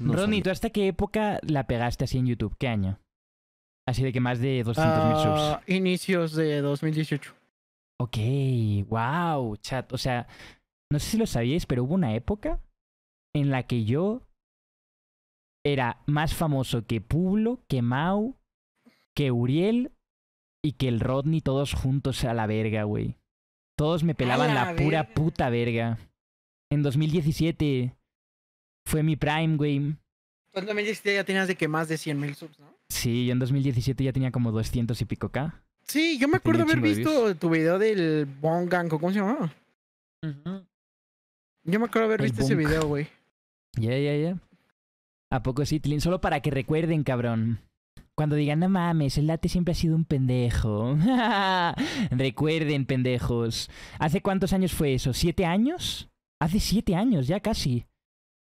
Rodney, ¿tú hasta qué época la pegaste así en YouTube? ¿Qué año? Así de que más de 200.000 ah, subs. Inicios de 2018. Ok, wow, chat. O sea, no sé si lo sabíais, pero hubo una época en la que yo era más famoso que Publo, que Mau, que Uriel y que el Rodney todos juntos a la verga, güey. Todos me pelaban la, la pura puta verga. En 2017 fue mi prime, güey. Pues, en 2017 ya tenías de que más de 100 mil subs, ¿no? Sí, yo en 2017 ya tenía como 200 y pico K. Sí, yo me acuerdo haber visto tu video del Gango, ¿cómo se llamaba? Yo me acuerdo haber visto ese video, güey. Ya, ya, ya. ¿A poco sí, Tilín? Solo para que recuerden, cabrón. Cuando digan, no mames, el late siempre ha sido un pendejo. recuerden, pendejos. ¿Hace cuántos años fue eso? ¿Siete años? Hace siete años, ya casi.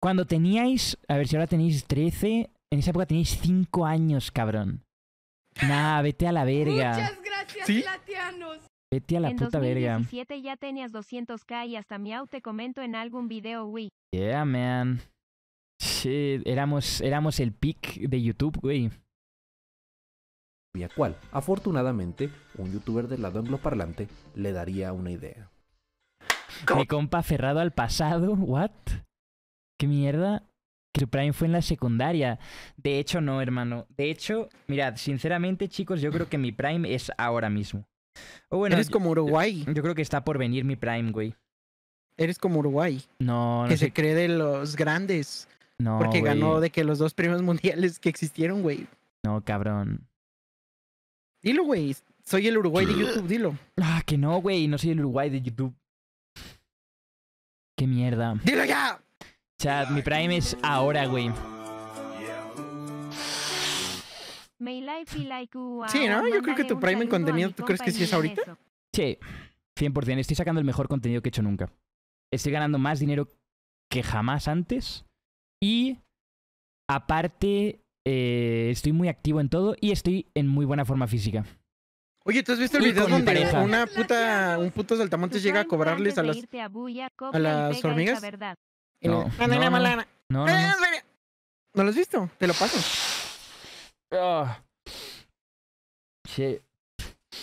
Cuando teníais, a ver si ahora tenéis 13, en esa época teníais 5 años, cabrón. Nah, vete a la verga. Muchas gracias, latianos. Vete a la en puta 2017 verga. ya tenías 200k y hasta miau te comento en algún video, güey. Yeah, man. Shit, éramos, éramos el pick de YouTube, güey. Vía cual, afortunadamente, un youtuber del lado angloparlante le daría una idea. Mi compa aferrado al pasado, ¿what? ¿Qué mierda? Que Prime fue en la secundaria. De hecho, no, hermano. De hecho, mirad, sinceramente, chicos, yo creo que mi Prime es ahora mismo. Eres como Uruguay. Yo, creo que está por venir mi Prime, güey. Eres como Uruguay. No, no. Que se cree de los grandes. No. Porque ganó de que los dos premios mundiales que existieron, güey. No, cabrón. Dilo, güey. Soy el Uruguay de YouTube, dilo. Ah, que no, güey. No soy el Uruguay de YouTube. Qué mierda. ¡Dilo ya! mi Prime es ahora, güey. Sí, ¿no? Yo creo que tu Prime en contenido, ¿tú crees que sí es ahorita? Sí, 100%. Estoy sacando el mejor contenido que he hecho nunca. Estoy ganando más dinero que jamás antes. Y aparte, eh, estoy muy activo en todo y estoy en muy buena forma física. Oye, ¿tú has visto el video donde una puta, un puto saltamontes llega a cobrarles a las hormigas? No, no, no, no, lo has visto, te lo paso. Ah.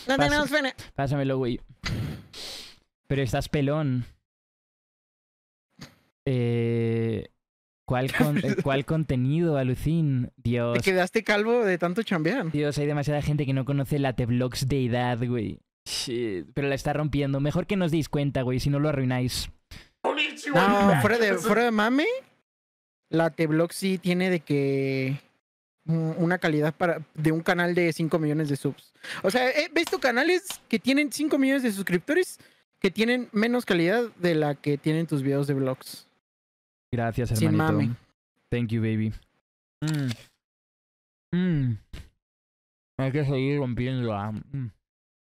No Pásamelo, güey. Pero estás pelón. Eh, ¿cuál, con, eh, ¿Cuál contenido, Alucín? Dios. Te quedaste calvo de tanto chambear. Dios, hay demasiada gente que no conoce la Teblox de edad, güey. Shit. Pero la está rompiendo. Mejor que nos deis cuenta, güey, si no lo arruináis. No, fuera de, fuera mame, la T-Block sí tiene de que una calidad para, de un canal de 5 millones de subs. O sea, he eh, visto canales que tienen 5 millones de suscriptores que tienen menos calidad de la que tienen tus videos de vlogs. Gracias, hermanito. Thank you, baby. Mm. Mm. Hay que seguir rompiendo. Ah. Mm.